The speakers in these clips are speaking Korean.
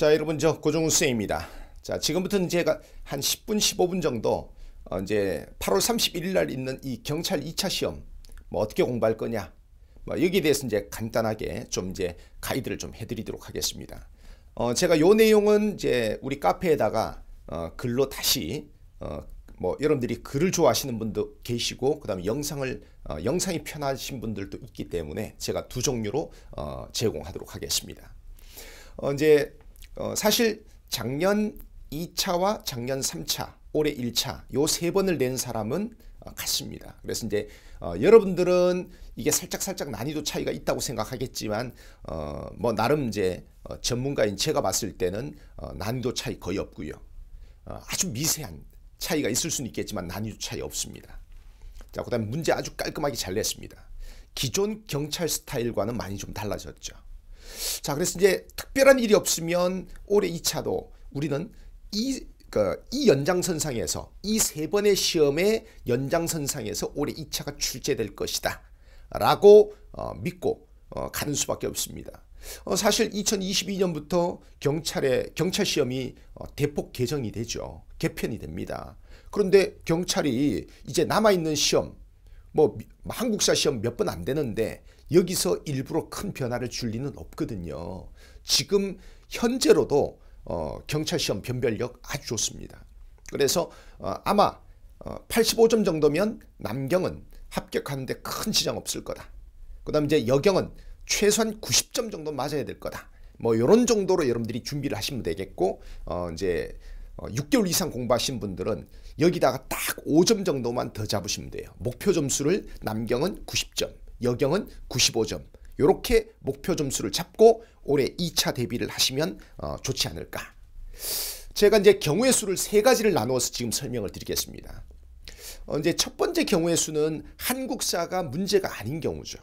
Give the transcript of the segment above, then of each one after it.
자 여러분 저고종수 쌤입니다. 자 지금부터는 제가 한 10분 15분 정도 어, 이제 8월 31일 날 있는 이 경찰 2차 시험 뭐 어떻게 공부할 거냐 뭐 여기에 대해서 이제 간단하게 좀 이제 가이드를 좀 해드리도록 하겠습니다. 어, 제가 요 내용은 이제 우리 카페에다가 어, 글로 다시 어, 뭐 여러분들이 글을 좋아하시는 분도 계시고 그다음에 영상을 어, 영상이 편하신 분들도 있기 때문에 제가 두 종류로 어, 제공하도록 하겠습니다. 어, 이제 어, 사실 작년 2차와 작년 3차, 올해 1차 요 세 번을 낸 사람은 어, 같습니다. 그래서 이제 어, 여러분들은 이게 살짝 살짝 난이도 차이가 있다고 생각하겠지만 어, 뭐 나름 이제 어, 전문가인 제가 봤을 때는 어, 난이도 차이 거의 없고요. 어, 아주 미세한 차이가 있을 수는 있겠지만 난이도 차이 없습니다. 자, 그다음 문제 아주 깔끔하게 잘 냈습니다. 기존 경찰 스타일과는 많이 좀 달라졌죠. 자, 그래서 이제 특별한 일이 없으면 올해 2차도 우리는 이, 그, 이 연장선상에서 이 세 번의 시험의 연장선상에서 올해 2차가 출제될 것이다. 라고 어, 믿고 어, 가는 수밖에 없습니다. 어, 사실 2022년부터 경찰의 경찰 시험이 어, 대폭 개정이 되죠. 개편이 됩니다. 그런데 경찰이 이제 남아 있는 시험 뭐 한국사 시험 몇 번 안 되는데 여기서 일부러 큰 변화를 줄 리는 없거든요. 지금 현재로도 어, 경찰 시험 변별력 아주 좋습니다. 그래서 어, 아마 어, 85점 정도면 남경은 합격하는데 큰 지장 없을 거다. 그 다음 이제 여경은 최소한 90점 정도 맞아야 될 거다. 뭐 이런 정도로 여러분들이 준비를 하시면 되겠고 어, 이제 6개월 어, 이상 공부하신 분들은 여기다가 딱 5점 정도만 더 잡으시면 돼요. 목표 점수를 남경은 90점, 여경은 95점. 이렇게 목표 점수를 잡고 올해 2차 대비를 하시면 어, 좋지 않을까. 제가 이제 경우의 수를 세 가지를 나누어서 지금 설명을 드리겠습니다. 어, 이제 첫 번째 경우의 수는 한국사가 문제가 아닌 경우죠.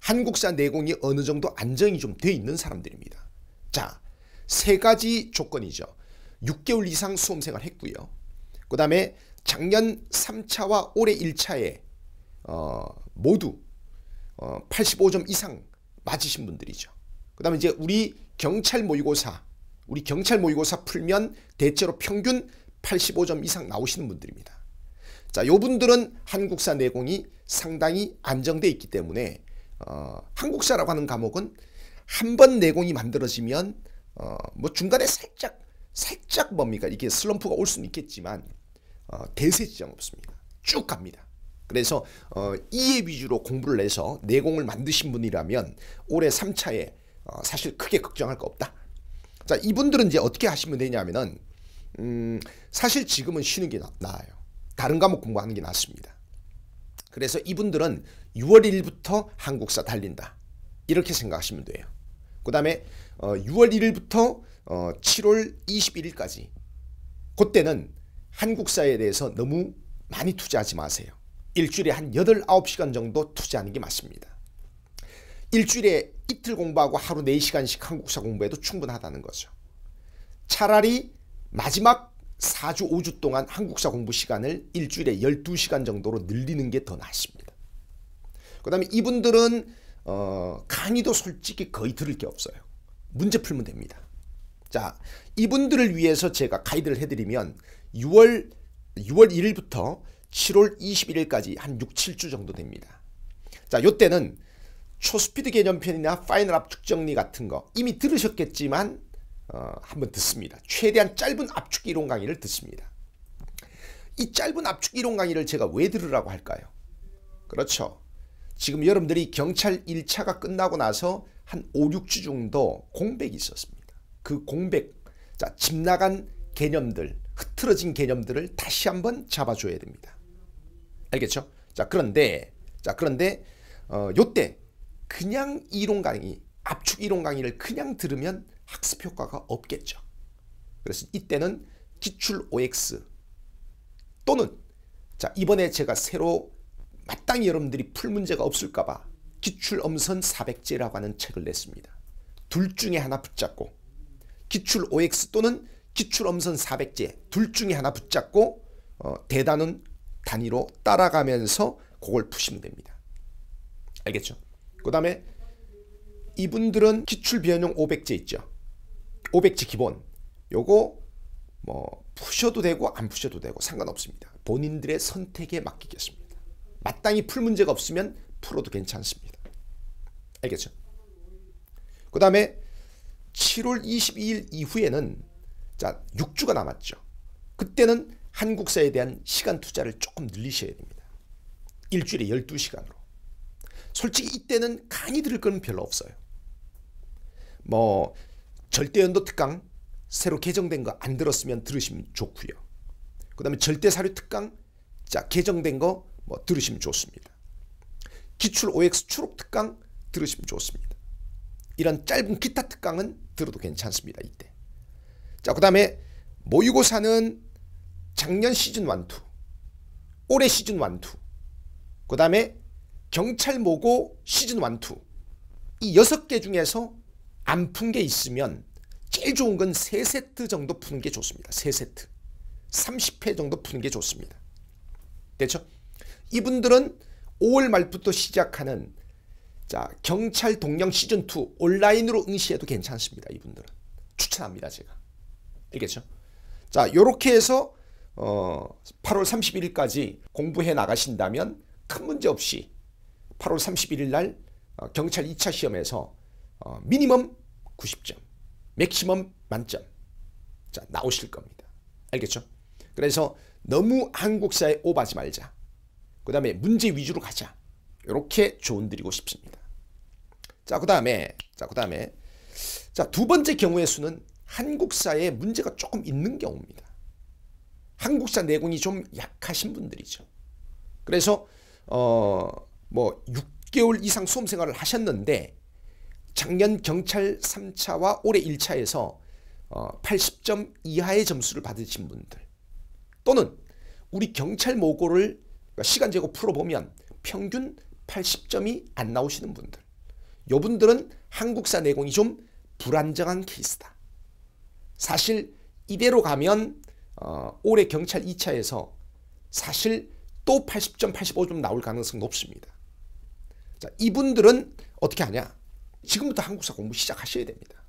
한국사 내공이 어느 정도 안정이 좀 돼 있는 사람들입니다. 자, 세 가지 조건이죠. 6개월 이상 수험생활 했고요. 그 다음에 작년 3차와 올해 1차에 어, 모두 어, 85점 이상 맞으신 분들이죠. 그 다음에 이제 우리 경찰 모의고사, 우리 경찰 모의고사 풀면 대체로 평균 85점 이상 나오시는 분들입니다. 자, 요 분들은 한국사 내공이 상당히 안정되어 있기 때문에 어, 한국사라고 하는 과목은 한 번 내공이 만들어지면 어, 뭐 중간에 살짝 살짝 뭡니까 이게 슬럼프가 올 수는 있겠지만 어, 대세지장 없습니다. 쭉 갑니다. 그래서 어, 이해 위주로 공부를 해서 내공을 만드신 분이라면 올해 3차에 어, 사실 크게 걱정할 거 없다. 자, 이분들은 이제 어떻게 하시면 되냐면은 음, 사실 지금은 쉬는 게 나, 나아요. 다른 과목 공부하는 게 낫습니다. 그래서 이분들은 6월 1일부터 한국사 달린다. 이렇게 생각하시면 돼요. 그 다음에 어, 6월 1일부터 어, 7월 21일까지 그때는 한국사에 대해서 너무 많이 투자하지 마세요. 일주일에 한 8, 9시간 정도 투자하는 게 맞습니다. 일주일에 이틀 공부하고 하루 4시간씩 한국사 공부해도 충분하다는 거죠. 차라리 마지막 4주, 5주 동안 한국사 공부 시간을 일주일에 12시간 정도로 늘리는 게 더 낫습니다. 그 다음에 이분들은 어, 강의도 솔직히 거의 들을 게 없어요. 문제 풀면 됩니다. 자, 이분들을 위해서 제가 가이드를 해드리면 6월, 6월 1일부터 7월 21일까지 한 6, 7주 정도 됩니다. 자, 요때는 초스피드 개념편이나 파이널 압축 정리 같은 거 이미 들으셨겠지만 어, 한번 듣습니다. 최대한 짧은 압축 이론 강의를 듣습니다. 이 짧은 압축 이론 강의를 제가 왜 들으라고 할까요? 그렇죠. 지금 여러분들이 경찰 1차가 끝나고 나서 한 5, 6주 정도 공백이 있었습니다. 그 공백, 자, 집 나간 개념들, 흐트러진 개념들을 다시 한번 잡아줘야 됩니다. 알겠죠? 자 그런데 자 그런데 어, 요때 그냥 이론 강의 압축 이론 강의를 그냥 들으면 학습 효과가 없겠죠. 그래서 이때는 기출 OX 또는 자 이번에 제가 새로 마땅히 여러분들이 풀 문제가 없을까봐 기출 엄선 400제라고 하는 책을 냈습니다. 둘 중에 하나 붙잡고 기출 OX 또는 기출 엄선 400제 둘 중에 하나 붙잡고 어, 대단은 단위로 따라가면서 그걸 푸시면 됩니다. 알겠죠? 그 다음에 이분들은 기출 변형 500제 있죠. 500제 기본. 요거 뭐 푸셔도 되고 안 푸셔도 되고 상관없습니다. 본인들의 선택에 맡기겠습니다. 마땅히 풀 문제가 없으면 풀어도 괜찮습니다. 알겠죠? 그 다음에 7월 22일 이후에는 자 6주가 남았죠. 그때는 한국사에 대한 시간 투자를 조금 늘리셔야 됩니다. 일주일에 12시간으로. 솔직히 이때는 간이 들을 건 별로 없어요. 뭐 절대연도 특강 새로 개정된 거 안 들었으면 들으시면 좋고요. 그 다음에 절대사료 특강 자 개정된 거 뭐 들으시면 좋습니다. 기출 OX 추록 특강 들으시면 좋습니다. 이런 짧은 기타 특강은 들어도 괜찮습니다. 이때. 자그 다음에 모의고사는 작년 시즌 완투, 올해 시즌 완투, 그 다음에 경찰 모고 시즌 완투. 이 여섯 개 중에서 안 푼 게 있으면 제일 좋은 건 3세트 정도 푸는 게 좋습니다. 3세트. 30회 정도 푸는 게 좋습니다. 됐죠? 이분들은 5월 말부터 시작하는 자 경찰 동령 시즌2 온라인으로 응시해도 괜찮습니다. 이분들은. 추천합니다. 제가. 알겠죠? 자 요렇게 해서 8월 어, 31일까지 공부해 나가신다면 큰 문제 없이 8월 31일 날 어, 경찰 2차 시험에서 어, 미니멈 90점, 맥시멈 만점 자 나오실 겁니다. 알겠죠? 그래서 너무 한국 사회 오바지 하 말자. 그 다음에 문제 위주로 가자. 이렇게 조언 드리고 싶습니다. 자, 그 다음에, 자, 그 다음에, 자, 두 번째 경우의 수는 한국사에 문제가 조금 있는 경우입니다. 한국사 내공이 좀 약하신 분들이죠. 그래서 어뭐 6개월 이상 수험 생활을 하셨는데 작년 경찰 3차와 올해 1차에서 어 80점 이하의 점수를 받으신 분들 또는 우리 경찰 모고를 그러니까 시간 제고 풀어보면 평균 80점이 안 나오시는 분들 요 분들은 한국사 내공이 좀 불안정한 케이스다. 사실 이대로 가면 어, 올해 경찰 2차에서 사실 또 80점, 85점 나올 가능성이 높습니다. 자, 이분들은 어떻게 하냐? 지금부터 한국사 공부 시작하셔야 됩니다.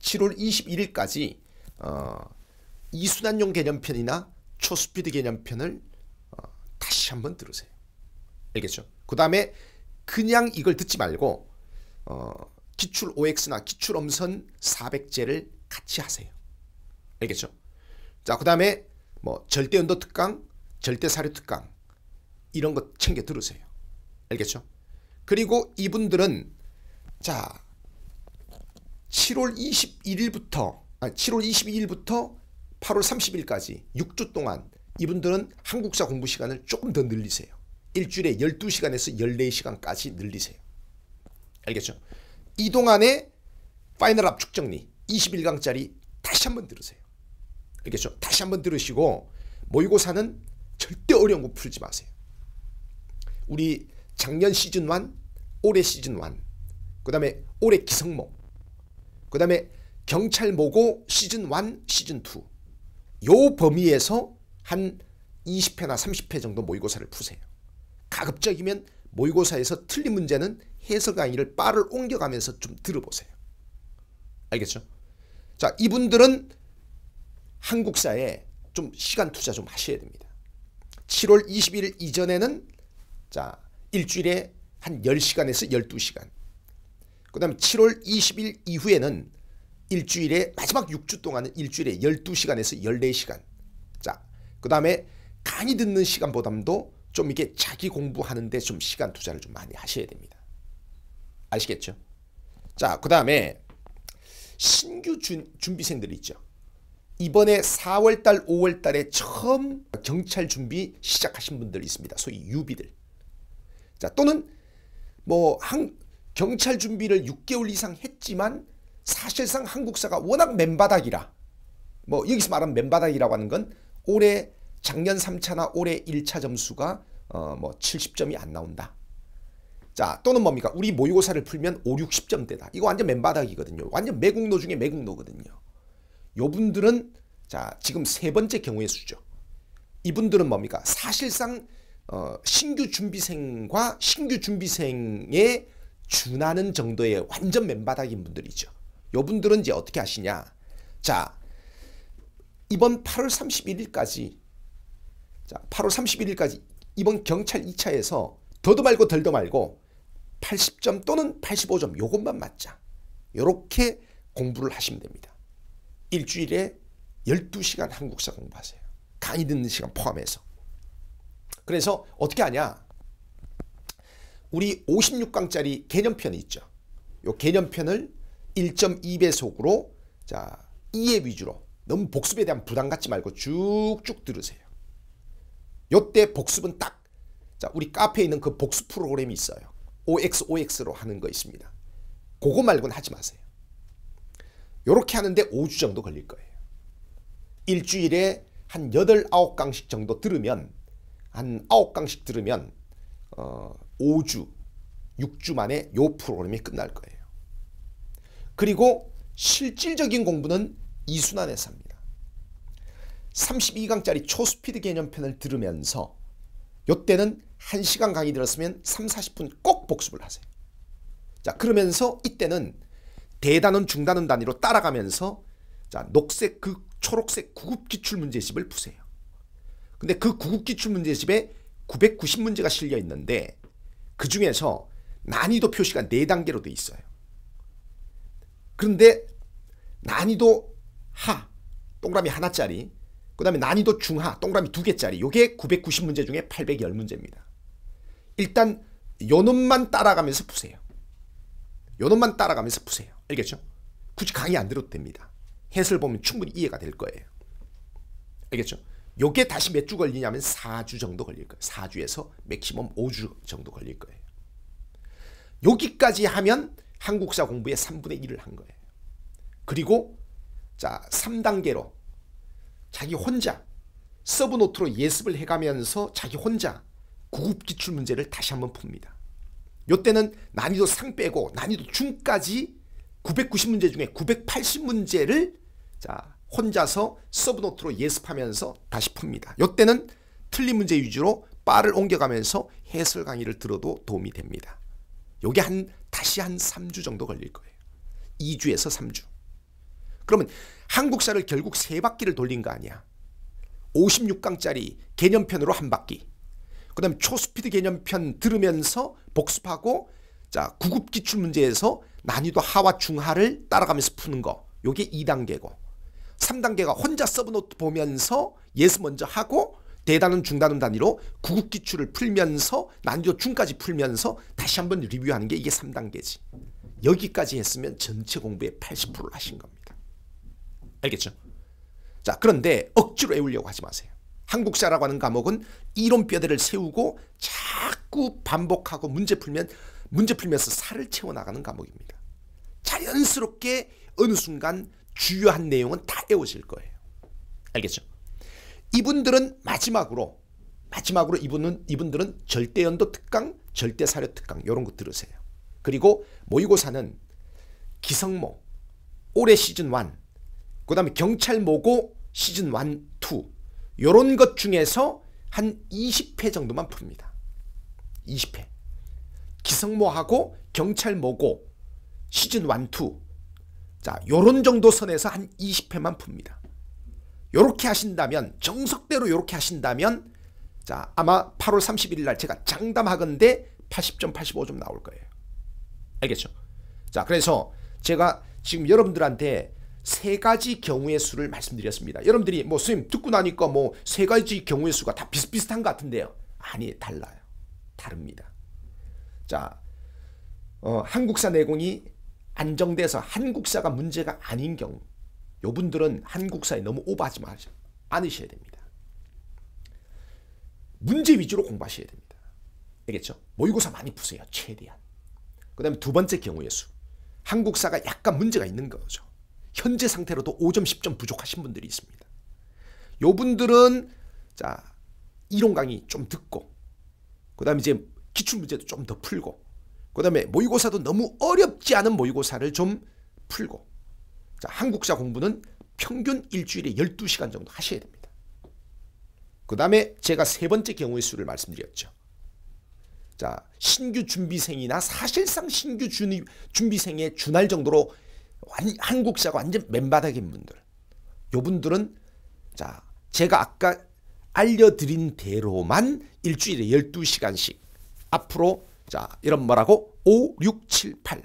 7월 21일까지 어, 이순환용 개념편이나 초스피드 개념편을 어, 다시 한번 들으세요. 알겠죠? 그 다음에 그냥 이걸 듣지 말고 어, 기출 OX나 기출 엄선 400제를 같이 하세요. 알겠죠? 자, 그 다음에 뭐 절대 연도 특강, 절대 사료 특강 이런 것 챙겨 들으세요. 알겠죠? 그리고 이분들은 자 7월 21일부터 아 7월 22일부터 8월 30일까지 6주 동안 이분들은 한국사 공부 시간을 조금 더 늘리세요. 일주일에 12시간에서 14시간까지 늘리세요. 알겠죠? 이 동안에 파이널 압축 정리 21강짜리 다시 한번 들으세요. 알겠죠? 다시 한번 들으시고 모의고사는 절대 어려운 거 풀지 마세요. 우리 작년 시즌 1, 올해 시즌 1, 그 다음에 올해 기성모, 그 다음에 경찰 모고 시즌 1, 시즌 2. 요 범위에서 한 20회나 30회 정도 모의고사를 푸세요. 가급적이면 모의고사에서 틀린 문제는 해석 강의를 빠를 옮겨가면서 좀 들어보세요. 알겠죠? 자, 이분들은 한국사에 좀 시간 투자 좀 하셔야 됩니다. 7월 21일 이전에는 자, 일주일에 한 10시간에서 12시간. 그다음 7월 20일 이후에는 일주일에 마지막 6주 동안은 일주일에 12시간에서 14시간. 자, 그다음에 강의 듣는 시간보담도 좀 이게 자기 공부하는데 좀 시간 투자를 좀 많이 하셔야 됩니다. 아시겠죠? 자, 그 다음에 신규 준, 준비생들 이 있죠. 이번에 4월달, 5월달에 처음 경찰 준비 시작하신 분들 있습니다. 소위 유비들. 자 또는 뭐 한, 경찰 준비를 6개월 이상 했지만 사실상 한국사가 워낙 맨바닥이라 뭐 여기서 말하는 맨바닥이라고 하는 건 올해 작년 3차나 올해 1차 점수가 어 뭐 70점이 안 나온다. 자 또는 뭡니까 우리 모의고사를 풀면 5, 60점대다. 이거 완전 맨바닥이거든요. 완전 매국노 중에 매국노거든요. 요분들은 자 지금 세 번째 경우의 수죠. 이분들은 뭡니까? 사실상 어, 신규 준비생과 신규 준비생에 준하는 정도의 완전 맨바닥인 분들이죠. 요분들은 이제 어떻게 하시냐. 자, 이번 8월 31일까지 자, 8월 31일까지 이번 경찰 2차에서 더도 말고 덜도 말고 80점 또는 85점 요것만 맞자. 요렇게 공부를 하시면 됩니다. 일주일에 12시간 한국사 공부하세요. 강의 듣는 시간 포함해서. 그래서 어떻게 하냐? 우리 56강짜리 개념편이 있죠. 요 개념편을 1.2배속으로 자, 2회 위주로 너무 복습에 대한 부담 갖지 말고 쭉쭉 들으세요. 요때 복습은 딱 자, 우리 카페에 있는 그 복습 프로그램이 있어요. OXOX로 하는 거 있습니다. 그거 말곤 하지 마세요. 요렇게 하는데 5주 정도 걸릴 거예요. 일주일에 한 8, 9강씩 정도 들으면 한 9강씩 들으면 어, 5주, 6주 만에 요 프로그램이 끝날 거예요. 그리고 실질적인 공부는 이순환에서 합니다. 32강짜리 초스피드 개념편을 들으면서 요때는 1시간 강의 들었으면 3, 40분 꼭 복습을 하세요. 자 그러면서 이때는 대단원 중단원 단위로 따라가면서 자 녹색 그 초록색 구급 기출 문제집을 푸세요. 근데 그 구급 기출 문제집에 990문제가 실려 있는데 그 중에서 난이도 표시가 4단계로 돼 있어요. 그런데 난이도 하 동그라미 하나짜리 그 다음에 난이도 중하 동그라미 두 개짜리 요게 990문제 중에 810문제입니다. 일단 요 놈만 따라가면서 푸세요. 요놈만 따라가면서 푸세요. 알겠죠? 굳이 강의 안 들어도 됩니다. 해설 보면 충분히 이해가 될 거예요. 알겠죠? 요게 다시 몇 주 걸리냐면 4주 정도 걸릴 거예요. 4주에서 맥시멈 5주 정도 걸릴 거예요. 여기까지 하면 한국사 공부의 3분의 1을 한 거예요. 그리고 자 3단계로 자기 혼자 서브노트로 예습을 해가면서 자기 혼자 구급 기출 문제를 다시 한번 풉니다. 요때는 난이도 상 빼고 난이도 중까지 990문제 중에 980문제를 자 혼자서 서브노트로 예습하면서 다시 풉니다. 요때는 틀린 문제 위주로 빠를 옮겨가면서 해설 강의를 들어도 도움이 됩니다. 요게 한 다시 한 3주 정도 걸릴 거예요. 2주에서 3주. 그러면 한국사를 결국 세 바퀴를 돌린 거 아니야. 56강짜리 개념편으로 한 바퀴. 그다음 에 초스피드 개념편 들으면서 복습하고 자 구급 기출 문제에서 난이도 하와 중하를 따라가면서 푸는 거 요게 2단계고 3단계가 혼자 서브노트 보면서 예습 먼저 하고 대단원중단원 단위로 구급 기출을 풀면서 난이도 중까지 풀면서 다시 한 번 리뷰하는 게 이게 3단계지 여기까지 했으면 전체 공부의 80%를 하신 겁니다 알겠죠? 자 그런데 억지로 외우려고 하지 마세요 한국사라고 하는 과목은 이론 뼈대를 세우고 자꾸 반복하고 문제 풀면 문제 풀면서 살을 채워 나가는 과목입니다. 자연스럽게 어느 순간 주요한 내용은 다 외워질 거예요. 알겠죠? 이분들은 마지막으로 마지막으로 이분은 이분들은 절대 연도 특강, 절대 사료 특강 이런 거 들으세요. 그리고 모의고사는 기성모 올해 시즌 1, 그다음에 경찰 모고 시즌 1 요런 것 중에서 한 20회 정도만 풉니다. 20회. 기성모하고 경찰모고 시즌 1, 2. 자, 요런 정도 선에서 한 20회만 풉니다. 요렇게 하신다면 정석대로 요렇게 하신다면 자, 아마 8월 31일 날 제가 장담하건데 80점, 85점 나올 거예요. 알겠죠? 자, 그래서 제가 지금 여러분들한테 세 가지 경우의 수를 말씀드렸습니다. 여러분들이 뭐 스님 듣고 나니까 뭐 세 가지 경우의 수가 다 비슷비슷한 것 같은데요. 아니 달라요. 다릅니다. 자, 어, 한국사 내공이 안정돼서 한국사가 문제가 아닌 경우, 요분들은 한국사에 너무 오버하지 마시, 않으셔야 됩니다. 문제 위주로 공부하셔야 됩니다. 알겠죠? 모의고사 많이 푸세요. 최대한. 그 다음에 두 번째 경우의 수. 한국사가 약간 문제가 있는 거죠. 현재 상태로도 5점, 10점 부족하신 분들이 있습니다. 요 분들은 자, 이론 강의 좀 듣고 그다음에 이제 기출 문제도 좀 더 풀고 그다음에 모의고사도 너무 어렵지 않은 모의고사를 좀 풀고 자, 한국사 공부는 평균 일주일에 12시간 정도 하셔야 됩니다. 그다음에 제가 세 번째 경우의 수를 말씀드렸죠. 자, 신규 준비생이나 사실상 신규 준비생에 준할 정도로 한국 시가 완전 맨바닥인 분들. 요분들은 자, 제가 아까 알려드린 대로만 일주일에 12시간씩 앞으로 자, 이런 뭐라고? 5, 6, 7, 8.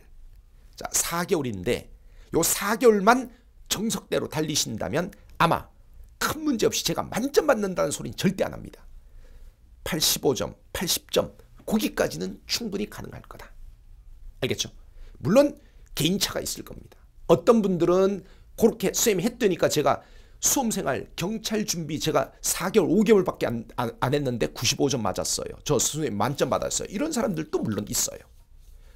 자, 4개월인데 요 4개월만 정석대로 달리신다면 아마 큰 문제 없이 제가 만점 받는다는 소리는 절대 안 합니다. 85점, 80점, 거기까지는 충분히 가능할 거다. 알겠죠? 물론 개인차가 있을 겁니다. 어떤 분들은 그렇게 쌤이 했더니까 제가 수험생활 경찰 준비 제가 4개월 5개월밖에 안, 안, 안 했는데 95점 맞았어요. 저 선생님 만점 받았어요. 이런 사람들도 물론 있어요.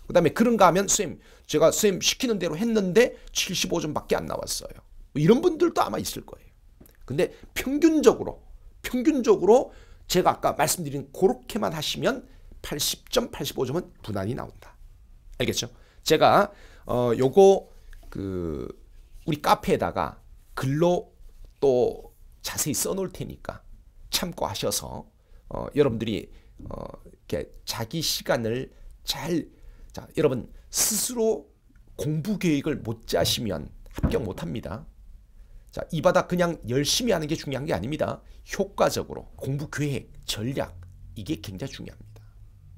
그 다음에 그런가 하면 쌤 제가 쌤 시키는 대로 했는데 75점밖에 안 나왔어요. 뭐 이런 분들도 아마 있을 거예요. 근데 평균적으로 평균적으로 제가 아까 말씀드린 그렇게만 하시면 80점 85점은 무난히 나온다. 알겠죠? 제가 어 요거 그 우리 카페에다가 글로 또 자세히 써놓을 테니까 참고하셔서 어, 여러분들이 어, 이렇게 자기 시간을 잘 자, 여러분 스스로 공부 계획을 못 짜시면 합격 못 합니다. 자, 이 바닥 그냥 열심히 하는 게 중요한 게 아닙니다. 효과적으로 공부 계획, 전략 이게 굉장히 중요합니다.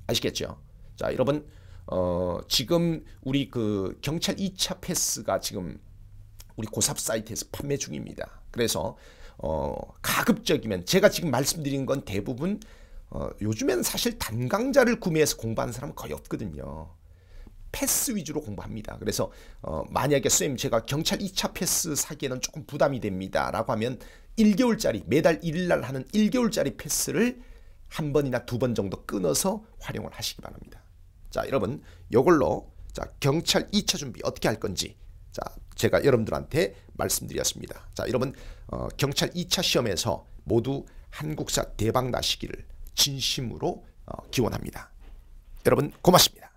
아시겠죠? 자, 여러분 어, 지금 우리 그 경찰 2차 패스가 지금 우리 고삽 사이트에서 판매 중입니다. 그래서 어, 가급적이면 제가 지금 말씀드린 건 대부분 어, 요즘엔 사실 단강자를 구매해서 공부하는 사람은 거의 없거든요. 패스 위주로 공부합니다. 그래서 어, 만약에 선생님 제가 경찰 2차 패스 사기에는 조금 부담이 됩니다. 라고 하면 1개월짜리 매달 1일날 하는 1개월짜리 패스를 한 번이나 두 번 정도 끊어서 활용을 하시기 바랍니다. 자, 여러분, 이걸로 자, 경찰 2차 준비 어떻게 할 건지 자, 제가 여러분들한테 말씀드렸습니다. 자, 여러분, 어, 경찰 2차 시험에서 모두 한국사 대박 나시기를 진심으로 어, 기원합니다. 여러분, 고맙습니다.